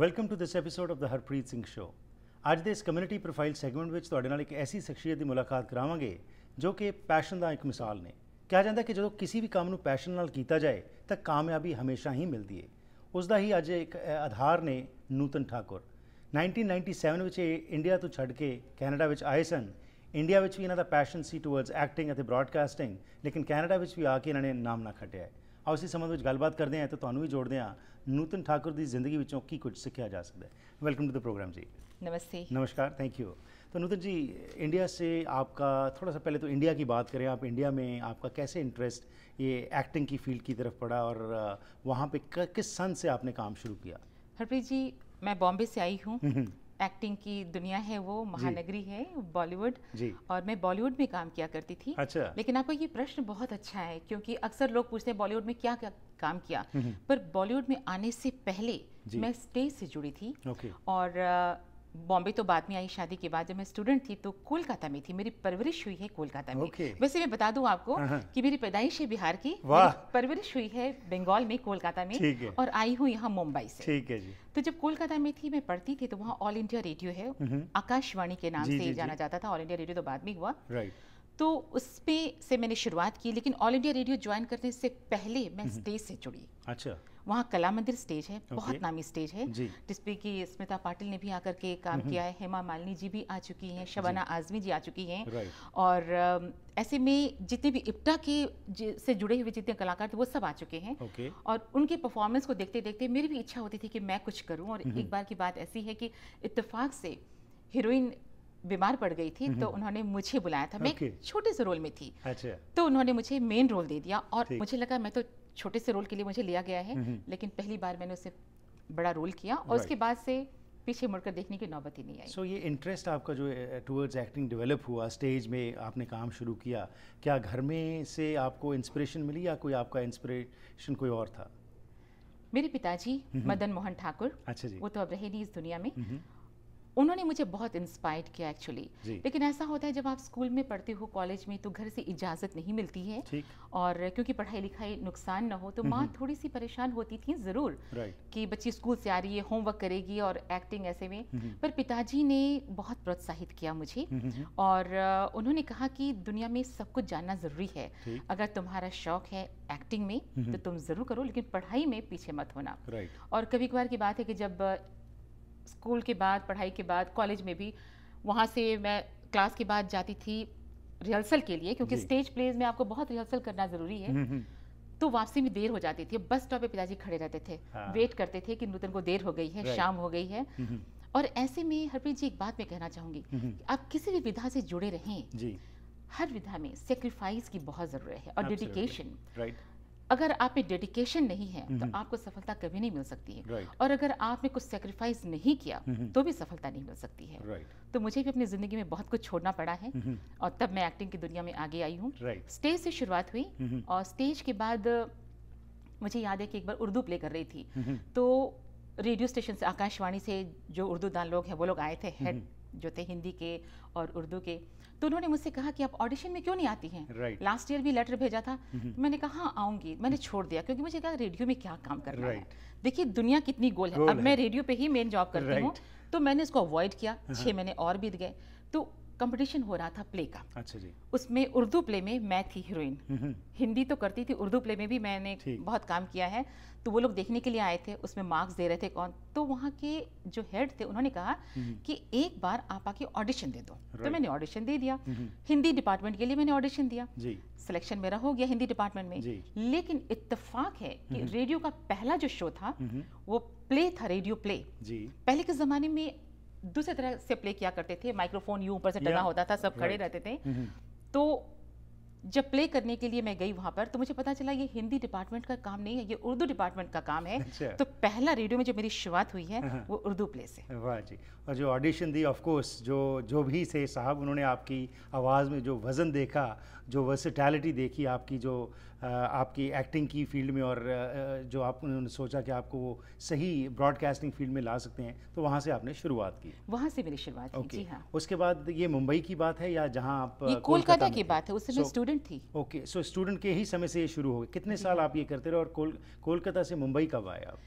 Welcome to this episode of the Harpreet Singh show ਅੱਜ ਦੇ ਇਸ ਕਮਿਊਨਿਟੀ ਪ੍ਰੋਫਾਈਲ ਸੈਗਮੈਂਟ ਵਿੱਚ ਤੁਹਾਡੇ ਨਾਲ ਇੱਕ ਐਸੀ ਸ਼ਖਸੀਅਤ ਦੀ ਮੁਲਾਕਾਤ ਕਰਾਵਾਂਗੇ ਜੋ ਕਿ ਪੈਸ਼ਨ ਦਾ ਇੱਕ ਮਿਸਾਲ ਨੇ ਕਿਹਾ ਜਾਂਦਾ ਕਿ ਜਦੋਂ ਕਿਸੇ ਵੀ ਕੰਮ ਨੂੰ ਪੈਸ਼ਨ ਨਾਲ ਕੀਤਾ ਜਾਏ ਤਾਂ ਕਾਮਯਾਬੀ ਹਮੇਸ਼ਾ ਹੀ ਮਿਲਦੀ ਹੈ ਉਸ ਦਾ ਹੀ ਅੱਜ ਇੱਕ ਆਧਾਰ ਨੇ ਨੂਤਨ ਠਾਕੁਰ 1997 ਵਿੱਚ ਇੰਡੀਆ ਤੋਂ ਛੱਡ ਕੇ ਕੈਨੇਡਾ ਵਿੱਚ ਆਏ ਸਨ ਇੰਡੀਆ ਵਿੱਚ ਵੀ ਇਹਨਾਂ ਦਾ ਪੈਸ਼ਨ ਸੀ ਟੁਵਰਡਸ ਐਕਟਿੰਗ ਅਤੇ ਬ੍ਰਾਡਕਾਸਟਿੰਗ ਲੇਕਿਨ ਕੈਨੇਡਾ ਵਿੱਚ ਵੀ ਆ ਕੇ ਇਹਨਾਂ ਨੇ ਨਾਮ ਨਾ ਖੱਟਿਆ ਆ ਉਸੇ ਸੰਬੰਧ ਵਿੱਚ ਗੱਲਬਾਤ ਕਰਦੇ ਹਾਂ ਤੇ ਤੁਹਾਨੂੰ ਵੀ ਜੋੜਦੇ ਹਾਂ ਨੂਤਨ ਠਾਕੁਰ ਦੀ ਜ਼ਿੰਦਗੀ ਵਿੱਚੋਂ ਕੀ ਕੁਝ ਸਿੱਖਿਆ ਜਾ ਸਕਦਾ ਹੈ ਵੈਲਕਮ ਟੂ ਦ ਪ੍ਰੋਗਰਾਮ ਜੀ ਨਮਸਤੇ ਨਮਸਕਾਰ thank you Nutan ji India से आपका थोड़ा सा पहले तो इंडिया की बात करें आप इंडिया में आपका कैसे इंटरेस्ट ये एक्टिंग की फील्ड की तरफ पड़ा और वहाँ पे किस सन से आपने काम शुरू किया हरप्रीत जी मैं बॉम्बे से आई हूँ एक्टिंग हम्म, हम्म। की दुनिया है वो महानगरी है बॉलीवुड और मैं बॉलीवुड में काम किया करती थी अच्छा लेकिन आपको ये प्रश्न बहुत अच्छा है क्योंकि अक्सर लोग पूछते हैं बॉलीवुड में क्या क्या काम किया हम्म, पर बॉलीवुड में आने से पहले मैं स्टेज से जुड़ी थी और बॉम्बे तो बाद में आई शादी के बाद जब मैं स्टूडेंट थी तो कोलकाता में थी मेरी परवरिश हुई है कोलकाता में okay. वैसे मैं बता दूं आपको हाँ, हाँ। कि मेरी पैदाइश है बिहार की परवरिश हुई है बंगाल में कोलकाता में और आई हूँ यहाँ मुंबई से ठीक है जी तो जब कोलकाता में थी मैं पढ़ती थी तो वहाँ ऑल इंडिया रेडियो है हम्म। आकाशवाणी के नाम जी, से जी, जाना जाता था ऑल इंडिया रेडियो तो बाद में हुआ तो उस से मैंने शुरुआत की लेकिन ऑल इंडिया रेडियो ज्वाइन करने से पहले मैं स्टेज हम्म। से जुड़ी अच्छा वहाँ कला मंदिर स्टेज है बहुत नामी स्टेज है जिसपे कि स्मिता पाटिल ने भी आकर के काम हम्म। किया है हेमा मालिनी जी भी आ चुकी हैं शबाना आजमी जी आ चुकी हैं और ऐसे में जितने भी इप्टा के से जुड़े हुए जितने कलाकार थे वो सब आ चुके हैं और उनके परफॉर्मेंस को देखते देखते मेरी भी इच्छा होती थी कि मैं कुछ करूँ और हम्म। एक बार की बात ऐसी है कि इतफाक से हीरोइन बीमार पड़ गई थी तो उन्होंने मुझे बुलाया था मैं okay. छोटे से रोल में थी अच्छा तो उन्होंने मुझे मेन रोल दे दिया और मुझे लगा मैं तो छोटे से रोल के लिए मुझे लिया गया है लेकिन पहली बार मैंने उसे बड़ा रोल किया और उसके बाद से पीछे मुड़कर देखने की नौबत ही नहीं आई सो so, ये इंटरेस्ट आपका जो टूवर्ड्स एक्टिंग डेवलप हुआ स्टेज में आपने काम शुरू किया क्या घर में से आपको इंस्पिरेशन मिली या कोई आपका इंस्पिरेशन कोई और था मेरे पिताजी मदन मोहन ठाकुर अच्छा जी वो तो अब रहे नहीं इस दुनिया में उन्होंने मुझे बहुत इंस्पायर किया एक्चुअली लेकिन ऐसा होता है जब आप स्कूल में पढ़ते हो कॉलेज में तो घर से इजाज़त नहीं मिलती है और क्योंकि पढ़ाई लिखाई नुकसान ना हो तो हम्म, माँ हम्म. थोड़ी सी परेशान होती थी ज़रूर कि बच्ची स्कूल से आ रही है होमवर्क करेगी और एक्टिंग ऐसे में हम्म, पर पिताजी ने बहुत प्रोत्साहित किया मुझे और उन्होंने कहा कि दुनिया में सब कुछ जानना ज़रूरी है अगर तुम्हारा शौक है एक्टिंग में तो तुम ज़रूर करो लेकिन पढ़ाई में पीछे मत होना और कभी कभार की बात है कि जब स्कूल के बाद पढ़ाई के बाद कॉलेज में भी वहाँ से मैं क्लास के बाद जाती थी रिहर्सल के लिए क्योंकि स्टेज प्लेज में आपको बहुत रिहर्सल करना ज़रूरी है हम्म, हम्म। तो वापसी में देर हो जाती थी बस स्टॉप पे पिताजी खड़े रहते थे हाँ। वेट करते थे कि नूतन को देर हो गई है शाम हो गई है हम्म, और ऐसे में हरप्रीत जी एक बात मैं कहना चाहूँगी कि आप किसी भी विधा से जुड़े रहें जी हर विधा में सेक्रीफाइस की बहुत ज़रूरत है और डेडिकेशन अगर आप पे डेडिकेशन नहीं है तो आपको सफलता कभी नहीं मिल सकती है right. और अगर आपने कुछ सेक्रीफाइस नहीं किया तो भी सफलता नहीं मिल सकती है right. तो मुझे भी अपनी ज़िंदगी में बहुत कुछ छोड़ना पड़ा है और तब मैं एक्टिंग की दुनिया में आगे आई हूँ right. स्टेज से शुरुआत हुई और स्टेज के बाद मुझे याद है कि एक बार उर्दू प्ले कर रही थी तो रेडियो स्टेशन से आकाशवाणी से जो उर्दू दान लोग हैं वो लोग आए थे हेड जो थे हिंदी के और उर्दू के तो उन्होंने मुझसे कहा कि आप ऑडिशन में क्यों नहीं आती हैं right. लास्ट ईयर भी लेटर भेजा था तो मैंने कहा हाँ आऊंगी मैंने छोड़ दिया क्योंकि मुझे कहा रेडियो में क्या काम कर right. है देखिए दुनिया कितनी गोल है गोल अब है। मैं रेडियो पे ही मेन जॉब करती right. हूँ तो मैंने इसको अवॉइड किया uh-huh. छः महीने और बीत गए तो कंपटीशन हो रहा था प्ले का अच्छा जी उसमें उर्दू प्ले में मैं थी हीरोइन हिंदी तो करती थी उर्दू प्ले में भी मैंने बहुत काम किया है तो वो लोग देखने के लिए आए थे उसमें मार्क्स दे रहे थे कौन तो वहाँ के जो हेड थे उन्होंने कहा हम्म। कि एक बार आप आके ऑडिशन दे दो तो मैंने ऑडिशन दे दिया हिंदी डिपार्टमेंट के लिए मैंने ऑडिशन दिया सिलेक्शन मेरा हो गया हिंदी डिपार्टमेंट में लेकिन इतफाक है कि रेडियो का पहला जो शो था वो प्ले था रेडियो प्ले पहले के ज़माने में दूसरे तरह से प्ले किया करते थे माइक्रोफोन यूं ऊपर से टना होता था सब खड़े रहते थे mm-hmm. तो जब प्ले करने के लिए मैं गई वहाँ पर तो मुझे पता चला ये हिंदी डिपार्टमेंट का काम नहीं है ये उर्दू डिपार्टमेंट का काम है अच्छा। तो पहला रेडियो में जो मेरी शुरुआत हुई है हाँ। वो उर्दू प्ले से वाह जी और जो ऑडिशन दी ऑफ कोर्स जो जो भी थे साहब उन्होंने आपकी आवाज़ में जो वज़न देखा जो वर्सिटैलिटी देखी आपकी जो आपकी एक्टिंग की फील्ड में और जो आप उन्होंने सोचा कि आपको वो सही ब्रॉडकास्टिंग फील्ड में ला सकते हैं तो वहाँ से आपने शुरुआत की वहाँ से मेरी शुरुआत okay. जी हाँ उसके बाद ये मुंबई की बात है या जहाँ आप कोलकाता की बात है उस समय स्टूडेंट थी ओके सो स्टूडेंट के ही समय से ये शुरू हो गए कितने साल आप ये करते रहे और कोल, कोलकाता से मुंबई कब आए आप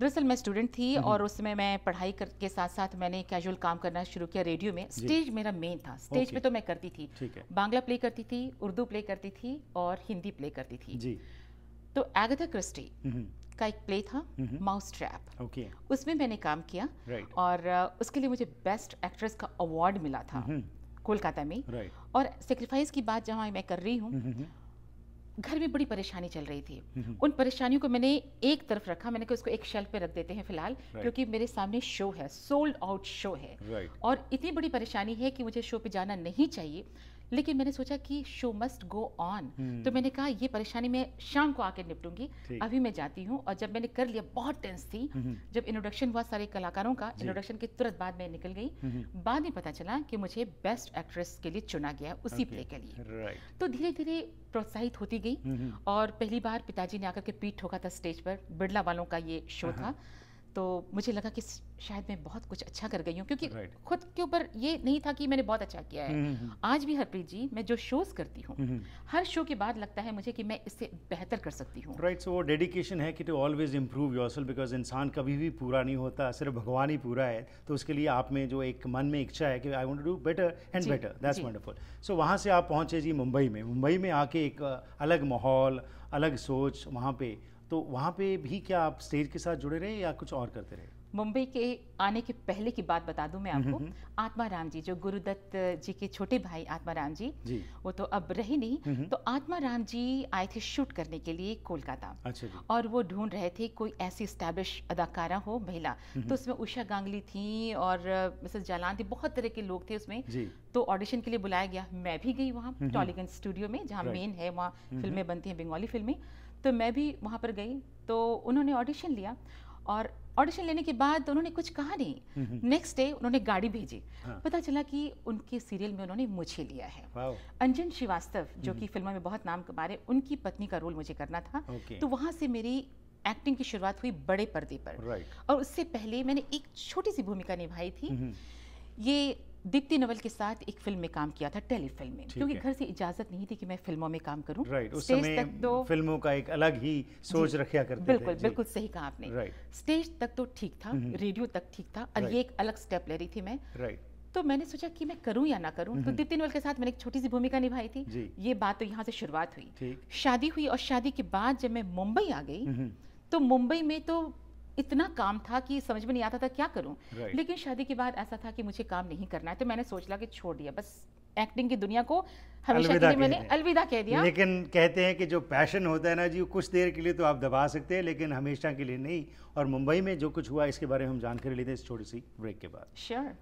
दरअसल मैं स्टूडेंट थी हम्म। और उस समय मैं पढ़ाई कर, के साथ साथ मैंने कैजुअल काम करना शुरू किया रेडियो में स्टेज मेरा मेन था स्टेज पे तो मैं करती थी बांग्ला प्ले करती थी उर्दू प्ले करती थी और हिंदी प्ले करती थी जी तो एगथा क्रिस्टी हम्म। का एक प्ले था माउस ट्रैप ओके उसमें मैंने काम किया right. और उसके लिए मुझे बेस्ट एक्ट्रेस का अवार्ड मिला था हम्म। कोलकाता में right. और सेक्रीफाइस की बात जहाँ मैं कर रही हूँ हम्म, हम्म, हम्म। घर में बड़ी परेशानी चल रही थी उन परेशानियों को मैंने एक तरफ रखा मैंने कहा उसको एक शेल्फ पे रख देते हैं फिलहाल right. क्योंकि मेरे सामने शो है सोल्ड आउट शो है right. और इतनी बड़ी परेशानी है कि मुझे शो पे जाना नहीं चाहिए लेकिन मैंने सोचा कि शो मस्ट गो ऑन तो मैंने कहा ये परेशानी मैं शाम को आकर निपटूंगी अभी मैं जाती हूँ और जब मैंने कर लिया बहुत टेंस थी हम्म। जब इंट्रोडक्शन हुआ सारे कलाकारों का इंट्रोडक्शन के तुरंत बाद मैं निकल गई हम्म। बाद में पता चला कि मुझे बेस्ट एक्ट्रेस के लिए चुना गया उसी प्ले के लिए तो धीरे धीरे प्रोत्साहित होती गई हम्म, और पहली बार पिताजी ने आकर के पीठ ठोका था स्टेज पर बिरला वालों का ये शो हाँ, हाँ। था तो मुझे लगा कि शायद मैं बहुत कुछ अच्छा कर गई हूँ क्योंकि right. खुद के ऊपर ये नहीं था कि मैंने बहुत अच्छा किया है mm -hmm. आज भी हरप्रीत जी मैं जो शोज करती हूँ mm -hmm. हर शो के बाद लगता है मुझे कि मैं इससे बेहतर कर सकती हूँ राइट सो वो डेडिकेशन है कि to always improve yourself because इंसान कभी भी पूरा नहीं होता सिर्फ भगवान ही पूरा है तो उसके लिए आप में जो एक मन में इच्छा है कि I want do better and better that's wonderful so वहाँ से आप पहुँचे जी मुंबई में मुंबई में आके एक अलग माहौल अलग सोच वहाँ पे तो वहाँ पे भी क्या आप स्टेज के साथ जुड़े रहे या कुछ और करते रहे मुंबई के आने के पहले की बात बता दूं मैं हम्म, आपको हम्म, हम्म। आत्मा राम जी जो गुरुदत्त जी के छोटे भाई आत्मा राम जी, जी वो तो अब रहे नहीं, नहीं तो आत्मा राम जी आए थे शूट करने के लिए कोलकाता अच्छा जी। और वो ढूंढ रहे थे कोई ऐसी स्टैब्लिश अदाकारा हो महिला तो उसमें उषा गांगली थी और मिसेस जालान थी बहुत तरह के लोग थे उसमें तो ऑडिशन के लिए बुलाया गया मैं भी गई वहाँ टॉलीगंज स्टूडियो में जहाँ मेन है वहाँ फिल्में बनती हैं बंगाली फिल्में तो मैं भी वहाँ पर गई तो उन्होंने ऑडिशन लिया और ऑडिशन लेने के बाद तो उन्होंने कुछ कहा नहीं नेक्स्ट डे उन्होंने गाड़ी भेजी हाँ। पता चला कि उनके सीरियल में उन्होंने मुझे लिया है अंजन श्रीवास्तव जो कि फिल्मों में बहुत नाम कमा रहे उनकी पत्नी का रोल मुझे करना था तो वहाँ से मेरी एक्टिंग की शुरुआत हुई बड़े पर्दे पर और उससे पहले मैंने एक छोटी सी भूमिका निभाई थी ये दीप्ति नवल के साथ एक फिल्म में काम किया था टेली फिल्म में क्योंकि घर से इजाजत नहीं थी कि मैं फिल्मों में काम करूं राइट उस समय तक तो फिल्मों का एक अलग ही सोच रखा करते बिल्कुल थे, बिल्कुल सही कहा आपने right. स्टेज तक तो ठीक था रेडियो तक ठीक था और ये एक अलग स्टेप ले रही थी मैं राइट तो मैंने सोचा कि मैं करूं या ना करूं तो दीप्ति नवल के साथ मैंने एक छोटी सी भूमिका निभाई थी ये बात तो यहाँ से शुरुआत हुई शादी हुई और शादी के बाद जब मैं मुंबई आ गई तो मुंबई में तो इतना काम था कि समझ में नहीं आता था क्या करूं right. लेकिन शादी के बाद ऐसा था कि मुझे काम नहीं करना है तो मैंने सोच ला कि छोड़ दिया बस एक्टिंग की दुनिया को हमेशा के लिए मैंने अलविदा कह दिया लेकिन कहते हैं कि जो पैशन होता है ना जी कुछ देर के लिए तो आप दबा सकते हैं लेकिन हमेशा के लिए नहीं और मुंबई में जो कुछ हुआ इसके बारे में हम जानकारी लेते हैं इस छोटी सी ब्रेक के बाद श्योर sure.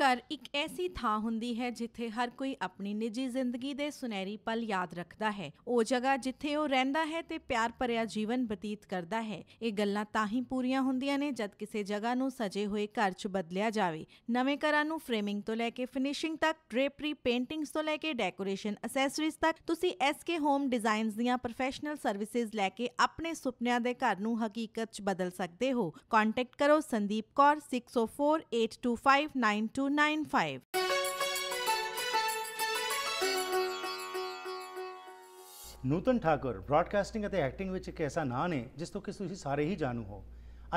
ਘਰ ਇੱਕ ਐਸੀ ਥਾਂ ਹੁੰਦੀ ਹੈ ਜਿੱਥੇ ਹਰ ਕੋਈ ਆਪਣੀ ਨਿੱਜੀ ਜ਼ਿੰਦਗੀ ਦੇ ਸੁਨਹਿਰੀ ਪਲ ਯਾਦ ਰੱਖਦਾ ਹੈ ਉਹ ਜਗ੍ਹਾ ਜਿੱਥੇ ਉਹ ਰਹਿੰਦਾ ਹੈ ਤੇ ਪਿਆਰ ਭਰਿਆ ਜੀਵਨ ਬਤੀਤ ਕਰਦਾ ਹੈ ਇਹ ਗੱਲਾਂ ਤਾਂ ਹੀ ਪੂਰੀਆਂ ਹੁੰਦੀਆਂ ਨੇ ਜਦ ਕਿਸੇ ਜਗ੍ਹਾ ਨੂੰ ਸਜੇ ਹੋਏ ਘਰ 'ਚ ਬਦਲਿਆ ਜਾਵੇ ਨਵੇਂ ਘਰਾਂ ਨੂੰ ਫਰੇਮਿੰਗ ਤੋਂ ਲੈ ਕੇ ਫਿਨਿਸ਼ਿੰਗ ਤੱਕ ਡ੍ਰੇਪਰੀ ਪੇਂਟਿੰਗਸ ਤੋਂ ਲੈ ਕੇ ਡੈਕੋਰੇਸ਼ਨ ਅਸੈਸਰੀਜ਼ ਤੱਕ ਤੁਸੀਂ ਐਸਕੇ ਹੋਮ ਡਿਜ਼ਾਈਨਸ ਦੀਆਂ ਪ੍ਰੋਫੈਸ਼ਨਲ ਸਰਵਿਸਿਜ਼ ਲੈ ਕੇ ਆਪਣੇ ਸੁਪਨਿਆਂ ਦੇ ਘਰ ਨੂੰ ਹਕੀਕਤ 'ਚ ਬਦਲ ਸਕਦੇ ਹੋ ਕੰਟੈਕਟ ਕਰੋ ਸੰਦੀਪ ਕੌਰ 60482592 9295. ਨੂਤਨ ਠਾਕੁਰ ਬ੍ਰਾਡਕਾਸਟਿੰਗ ਅਤੇ ਐਕਟਿੰਗ ਵਿੱਚ ਇੱਕ ਐਸਾ ਨਾਂ ਨੇ ਜਿਸ ਤੋਂ ਕਿ ਤੁਸੀਂ ਸਾਰੇ ਹੀ ਜਾਣੂ ਹੋ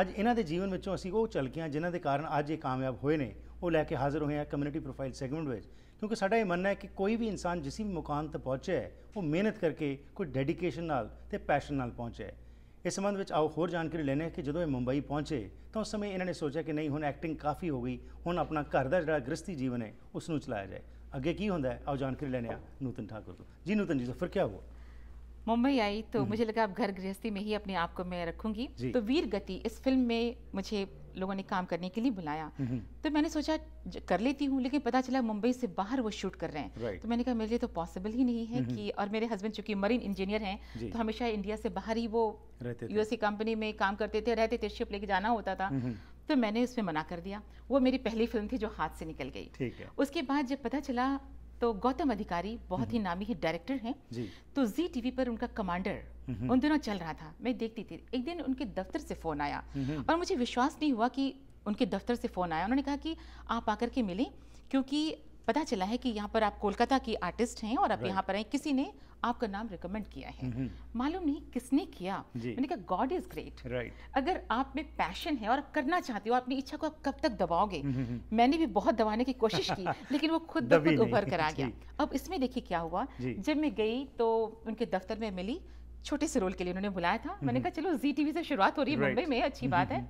ਅੱਜ ਇਹਨਾਂ ਦੇ ਜੀਵਨ ਵਿੱਚੋਂ ਅਸੀਂ ਉਹ ਚਲਕੀਆਂ ਜਿਨ੍ਹਾਂ ਦੇ ਕਾਰਨ ਅੱਜ ਇਹ ਕਾਮਯਾਬ ਹੋਏ ਨੇ ਉਹ ਲੈ ਕੇ ਹਾਜ਼ਰ ਹੋਏ ਆ ਕਮਿਊਨਿਟੀ ਪ੍ਰੋਫਾਈਲ ਸੈਗਮੈਂਟ ਵਿੱਚ ਕਿਉਂਕਿ ਸਾਡਾ ਇਹ ਮੰਨਣਾ ਹੈ ਕਿ ਕੋਈ ਵੀ ਇਨਸਾਨ ਜਿਸ ਵੀ ਮੁਕਾਮ ਤੇ ਪਹੁੰਚਿਆ ਹੈ ਉਹ ਮਿਹਨਤ ਕਰਕੇ ਕੋਈ ਡੈਡੀਕੇਸ਼ਨ ਨਾਲ ਤੇ ਪੈਸ਼ਨ ਨਾਲ ਪਹੁੰਚਿਆ ਹੈ ਇਸ ਸੰਬੰਧ ਵਿੱਚ ਆਓ ਹੋਰ ਜਾਣਕਾਰੀ ਲੈਣੇ ਕਿ ਜਦੋਂ ਇਹ ਮੁੰਬਈ ਪਹੁੰਚੇ ਤਾਂ ਉਸ ਸਮੇਂ ਇਹਨਾਂ ਨੇ ਸੋਚਿਆ ਕਿ ਨਹੀਂ ਹੁਣ ਐਕਟਿੰਗ ਕਾਫੀ ਹੋ ਗਈ ਹੁਣ ਆਪਣਾ ਘਰ ਦਾ ਜਿਹੜਾ ਗ੍ਰਸਤੀ ਜੀਵਨ ਹੈ ਉਸ ਨੂੰ ਚਲਾਇਆ ਜਾਏ ਅੱਗੇ ਕੀ ਹੁੰਦਾ ਹੈ ਆਓ ਜਾਣਕਾਰੀ ਲੈਣੇ ਆ ਨੂਤਨ ਠਾਕੁਰ ਤੋਂ ਜੀ ਨੂਤਨ ਜੀ ਸੋ ਫਿਰ ਕੀ ਹੋਇਆ मुंबई आई तो हम्म। मुझे लगा अब घर गृहस्थी में ही अपने आप को मैं रखूंगी तो वीर गति इस फिल्म में मुझे लोगों ने काम करने के लिए बुलाया हम्म। तो मैंने सोचा कर लेती हूँ लेकिन पता चला मुंबई से बाहर वो शूट कर रहे हैं तो मैंने कहा मेरे लिए तो पॉसिबल ही नहीं है हम्म। कि और मेरे हस्बैंड चूंकि मरीन इंजीनियर हैं तो हमेशा इंडिया से बाहर ही वो यूएसए कंपनी में काम करते थे रहते थे शिप लेके जाना होता था तो मैंने उसमें मना कर दिया वो मेरी पहली फिल्म थी जो हाथ से निकल गई उसके बाद जब पता चला तो गौतम अधिकारी बहुत ही हम्म। नामी ही डायरेक्टर हैं तो जी टीवी पर उनका कमांडर हम्म। उन दिनों चल रहा था मैं देखती थी एक दिन उनके दफ्तर से फ़ोन आया हम्म। और मुझे विश्वास नहीं हुआ कि उनके दफ्तर से फ़ोन आया उन्होंने कहा कि आप आकर के मिलें क्योंकि पता चला है कि यहाँ पर आप कोलकाता की आर्टिस्ट हैं और आप यहाँ पर आए किसी ने आपका नाम रिकमेंड किया है मालूम नहीं किसने किया मैंने कहा गॉड इज ग्रेट अगर आप में पैशन है और करना चाहते हो अपनी इच्छा को आप कब तक दबाओगे मैंने भी बहुत दबाने की कोशिश की लेकिन वो खुद खुद उभर कर आ गया अब इसमें देखिए क्या हुआ जब मैं गई तो उनके दफ्तर में मिली छोटे से रोल के लिए उन्होंने बुलाया था मैंने कहा चलो जी टीवी से शुरुआत हो रही है मुंबई में अच्छी बात है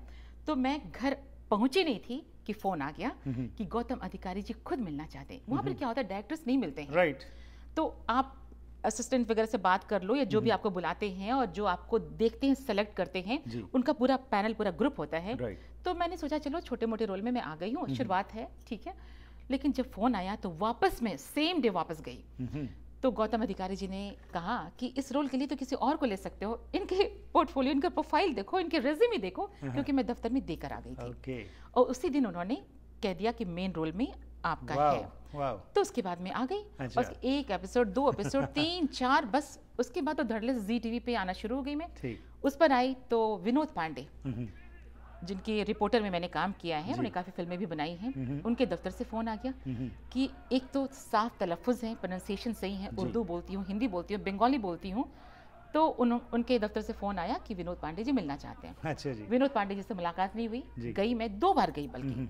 तो मैं घर पहुंची नहीं थी कि फोन आ गया कि गौतम अधिकारी जी खुद मिलना चाहते हैं वहां पर क्या होता है डायरेक्टर्स नहीं मिलते हैं राइट तो आप असिस्टेंट वगैरह से बात कर लो या जो भी आपको बुलाते हैं और जो आपको देखते हैं सेलेक्ट करते हैं उनका पूरा पैनल पूरा ग्रुप होता है तो मैंने सोचा चलो छोटे मोटे रोल में मैं आ गई हूँ शुरुआत है ठीक है लेकिन जब फ़ोन आया तो वापस मैं सेम डे वापस गई तो गौतम अधिकारी जी ने कहा कि इस रोल के लिए तो किसी और को ले सकते हो इनके पोर्टफोलियो इनका प्रोफाइल देखो इनके रेज्यूमे देखो क्योंकि मैं दफ्तर में देकर आ गई थी और उसी दिन उन्होंने कह दिया कि मेन रोल में आपका है तो उसके बाद में आ गई अच्छा। और एक एपिसोड दो एपिसोड तीन चार बस उसके बाद तो धड़ले से जी टीवी पे आना शुरू हो गई मैं उस पर आई तो विनोद पांडे हम्म। जिनके रिपोर्टर में मैंने काम किया है उन्हें काफ़ी फिल्में भी बनाई हैं हम्म। उनके दफ्तर से फ़ोन आ गया हम्म। कि एक तो साफ तलफुज है प्रोनाउंसिएशन सही है उर्दू बोलती हूँ हिंदी बोलती हूँ बंगाली बोलती हूँ तो उन उनके दफ्तर से फ़ोन आया कि विनोद पांडे जी मिलना चाहते हैं अच्छा जी विनोद पांडे जी से मुलाकात नहीं हुई गई मैं दो बार गई बल्कि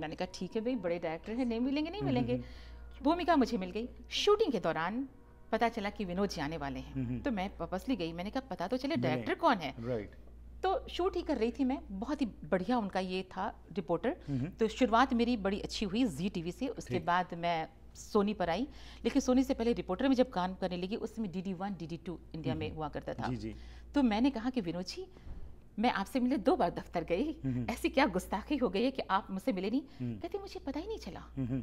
मैंने कहा ठीक है भाई बड़े डायरेक्टर हैं नहीं मिलेंगे नहीं हम्म, मिलेंगे हम्म, हम्म। भूमिका मुझे मिल गई शूटिंग के दौरान पता चला कि विनोद जी आने वाले हैं तो मैं वापसली गई मैंने कहा पता तो चले डायरेक्टर कौन है राइट तो शूट ही कर रही थी मैं बहुत ही बढ़िया उनका ये था रिपोर्टर तो शुरुआत मेरी बड़ी अच्छी हुई जी टी से उसके बाद मैं सोनी पर आई लेकिन सोनी से पहले रिपोर्टर में जब काम करने लगी उसमें D D one D D two India में हुआ करता था जी जी। तो मैंने कहा कि विनोद जी मैं आपसे मिलने दो बार दफ्तर गई हम्म। ऐसी क्या गुस्ताखी हो गई है कि आप मुझसे मिले नहीं हम्म। कहते मुझे पता ही नहीं चला हम्म।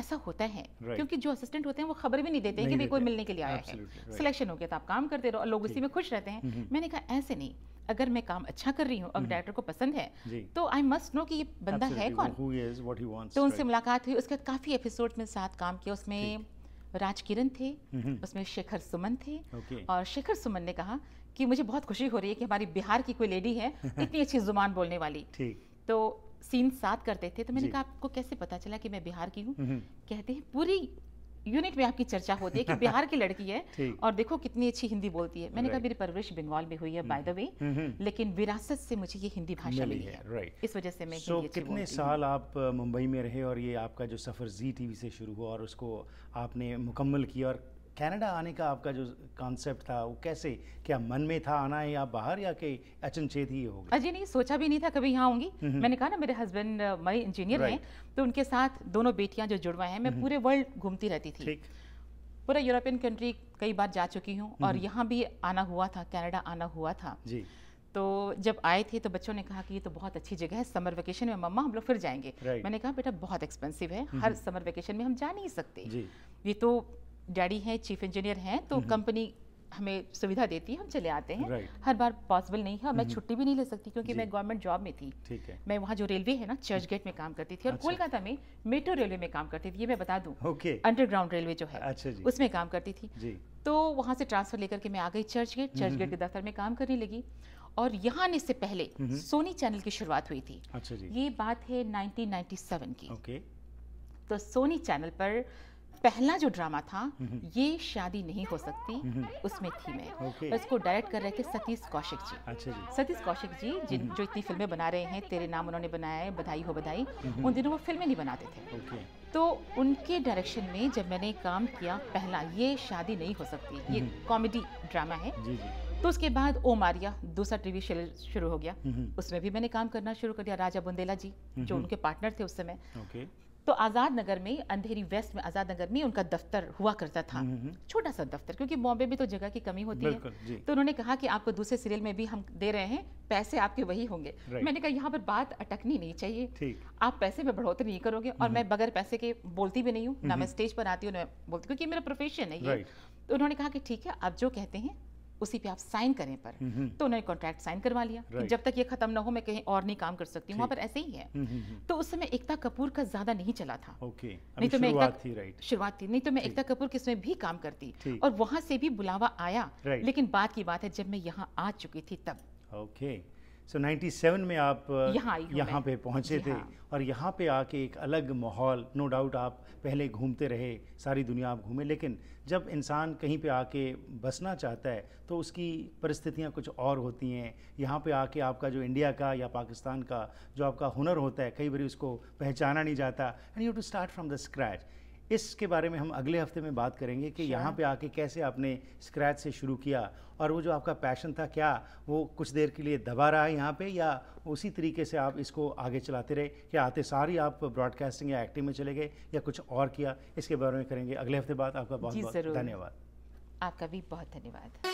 ऐसा होता है right. क्योंकि जो असिस्टेंट होते हैं वो खबर भी नहीं देते हैं कि भाई कोई मिलने के लिए आया है सिलेक्शन हो गया तो आप काम करते रहो लोग उसी में खुश रहते हैं मैंने कहा ऐसे नहीं अगर मैं काम अच्छा कर रही हूँ अगर डायरेक्टर को पसंद है तो आई मस्ट नो कि ये बंदा है कौन तो उनसे मुलाकात हुई उसके काफ़ी एपिसोड में साथ काम किया उसमें राजकिरण थे उसमें शेखर सुमन थे और शेखर सुमन ने कहा कि मुझे बहुत खुशी हो रही है कि हमारी बिहार की कोई लेडी है इतनी अच्छी जुबान बोलने वाली ठीक तो सीन साथ करते थे तो मैंने कहा आपको कैसे पता चला कि मैं बिहार की हूँ हम्म। कहते हैं पूरी यूनिट में आपकी चर्चा होती है कि बिहार की लड़की है और देखो कितनी अच्छी हिंदी बोलती है मैंने कहा मेरी परवरिश बंगाल में हुई है बाय द वे लेकिन विरासत से मुझे ये हिंदी भाषा मिली है right. इस वजह से मैं so, कितने साल आप मुंबई में रहे और ये आपका जो सफ़र जी टीवी से शुरू हुआ और उसको आपने मुकम्मल किया और कनाडा आने का आपका जो कॉन्सेप्ट था वो कैसे क्या मन में था आना है या बाहर या के अचनचेत ही हो गया अजी नहीं सोचा भी नहीं था कभी यहाँ आऊंगी मैंने कहा ना मेरे हस्बैंड मई इंजीनियर हैं तो उनके साथ दोनों बेटियां जो जुड़वा हैं मैं पूरे वर्ल्ड घूमती रहती थी पूरा यूरोपियन कंट्री कई बार जा चुकी हूँ और यहाँ भी आना हुआ था कैनेडा आना हुआ था जी तो जब आए थे तो बच्चों ने कहा कि ये तो बहुत अच्छी जगह है समर वेकेशन में मम्मा हम लोग फिर जाएंगे right. मैंने कहा बेटा बहुत एक्सपेंसिव है हर समर वेकेशन में हम जा नहीं सकते जी। ये तो डैडी हैं चीफ इंजीनियर हैं तो कंपनी हमें सुविधा देती है हम चले आते हैं right. हर बार पॉसिबल नहीं है और मैं छुट्टी भी नहीं ले सकती क्योंकि मैं गवर्नमेंट जॉब में थी ठीक है मैं वहाँ जो रेलवे है ना चर्च हम्म। गेट में काम करती थी और अच्छा। कोलकाता में मेट्रो रेलवे में काम करती थी ये मैं बता दूँ अंडरग्राउंड रेलवे जो है अच्छा जी। उसमें काम करती थी जी। तो वहाँ से ट्रांसफर लेकर के मैं आ गई चर्च गेट चर्च गेट के दफ्तर में काम करने लगी और यहाँ आने से पहले सोनी चैनल की शुरुआत हुई थी अच्छा जी। ये बात है नाइनटीन की तो सोनी चैनल पर पहला जो ड्रामा था ये शादी नहीं हो सकती उसमें थी मैं okay. उसको डायरेक्ट कर रहे थे सतीश कौशिक जी अच्छा जी सतीश कौशिक जी, जो इतनी फिल्में बना रहे हैं तेरे नाम उन्होंने बनाया है बधाई हो बधाई उन दिनों वो फिल्में नहीं बनाते थे okay. तो उनके डायरेक्शन में जब मैंने काम किया पहला ये शादी नहीं हो सकती ये कॉमेडी ड्रामा है जी जी। तो उसके बाद ओ मारिया दूसरा टीवी शो शुरू हो गया उसमें भी मैंने काम करना शुरू कर दिया राजा बुंदेला जी जो उनके पार्टनर थे उस समय तो आज़ाद नगर में अंधेरी वेस्ट में आज़ाद नगर में उनका दफ्तर हुआ करता था हम्म, हम्म, हम्म। छोटा सा दफ्तर क्योंकि बॉम्बे में तो जगह की कमी होती है तो उन्होंने कहा कि आपको दूसरे सीरियल में भी हम दे रहे हैं पैसे आपके वही होंगे मैंने कहा यहाँ पर बात अटकनी नहीं चाहिए आप पैसे में बढ़ोतरी नहीं करोगे और मैं बगैर पैसे के बोलती भी नहीं हूँ ना मैं स्टेज पर आती हूँ ना बोलती क्योंकि मेरा प्रोफेशन है ये तो उन्होंने कहा कि ठीक है आप जो कहते हैं उसी पे आप साइन करें पर हम्म, हम्म। तो उन्होंने कॉन्ट्रैक्ट साइन करवा लिया कि जब तक ये खत्म ना हो मैं कहीं और नहीं काम कर सकती हूँ पर ऐसे ही है हम्म, तो उस समय एकता कपूर का ज्यादा नहीं चला था नहीं तो मैं एकता शुरुआत थी नहीं तो मैं एकता कपूर किसमें भी काम करती और वहां से भी बुलावा आया लेकिन बात की बात है जब मैं यहाँ आ चुकी थी तब ओके सो so, 97 में आप uh, यहाँ, यहाँ पे पहुँचे थे हाँ। और यहाँ पे आके एक अलग माहौल नो डाउट आप पहले घूमते रहे सारी दुनिया आप घूमे लेकिन जब इंसान कहीं पे आके बसना चाहता है तो उसकी परिस्थितियाँ कुछ और होती हैं यहाँ पे आके आपका जो इंडिया का या पाकिस्तान का जो आपका हुनर होता है कई बार उसको पहचाना नहीं जाता and you to start from the scratch इसके बारे में हम अगले हफ्ते में बात करेंगे कि यहाँ पे आके कैसे आपने स्क्रैच से शुरू किया और वो जो आपका पैशन था क्या वो कुछ देर के लिए दबा रहा है यहाँ पे या उसी तरीके से आप इसको आगे चलाते रहे या आते सारी आप ब्रॉडकास्टिंग या एक्टिंग में चले गए या कुछ और किया इसके बारे में करेंगे अगले हफ्ते बाद आपका बहुत बहुत धन्यवाद आपका भी बहुत धन्यवाद